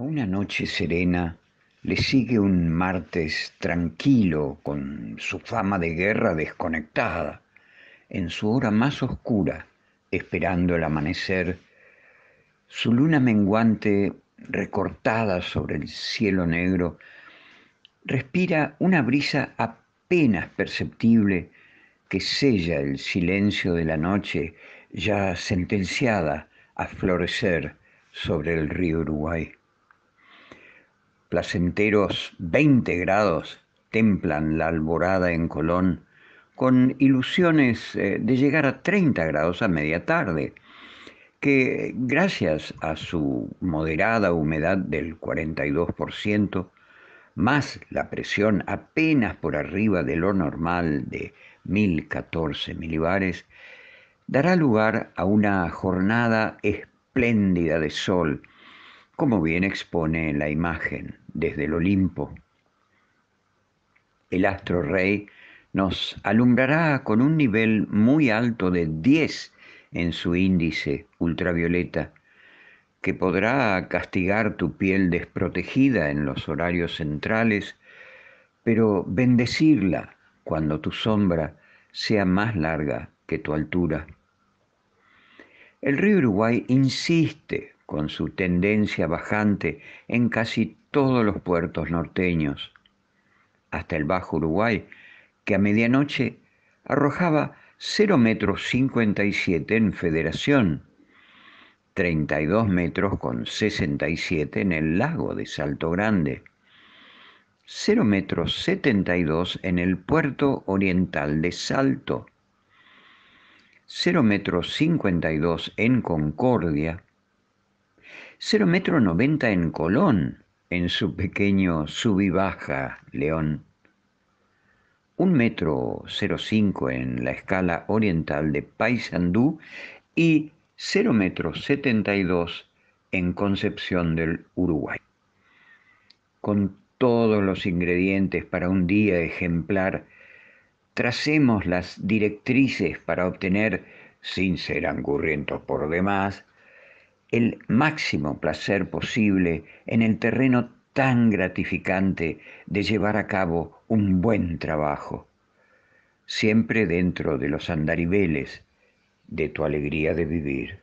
A una noche serena le sigue un martes tranquilo con su fama de guerra desconectada, en su hora más oscura, esperando el amanecer, su luna menguante recortada sobre el cielo negro, respira una brisa apenas perceptible que sella el silencio de la noche ya sentenciada a florecer sobre el río Uruguay. Placenteros 20 grados templan la alborada en Colón con ilusiones eh, de llegar a 30 grados a media tarde, que gracias a su moderada humedad del 42%, más la presión apenas por arriba de lo normal de 1014 milibares, dará lugar a una jornada espléndida de sol como bien expone la imagen desde el Olimpo. El astro rey nos alumbrará con un nivel muy alto de 10 en su índice ultravioleta, que podrá castigar tu piel desprotegida en los horarios centrales, pero bendecirla cuando tu sombra sea más larga que tu altura. El río Uruguay insiste con su tendencia bajante en casi todos los puertos norteños, hasta el Bajo Uruguay, que a medianoche arrojaba 0 metros 57 en Federación, 32 metros con 67 en el lago de Salto Grande, 0 metros 72 en el puerto oriental de Salto, 0 metros 52 en Concordia, 0,90 metro en Colón, en su pequeño Subibaja, León. Un metro en la escala oriental de Paysandú y 0,72 metro en Concepción del Uruguay. Con todos los ingredientes para un día ejemplar, tracemos las directrices para obtener, sin ser angurrientos por demás, el máximo placer posible en el terreno tan gratificante de llevar a cabo un buen trabajo, siempre dentro de los andariveles de tu alegría de vivir.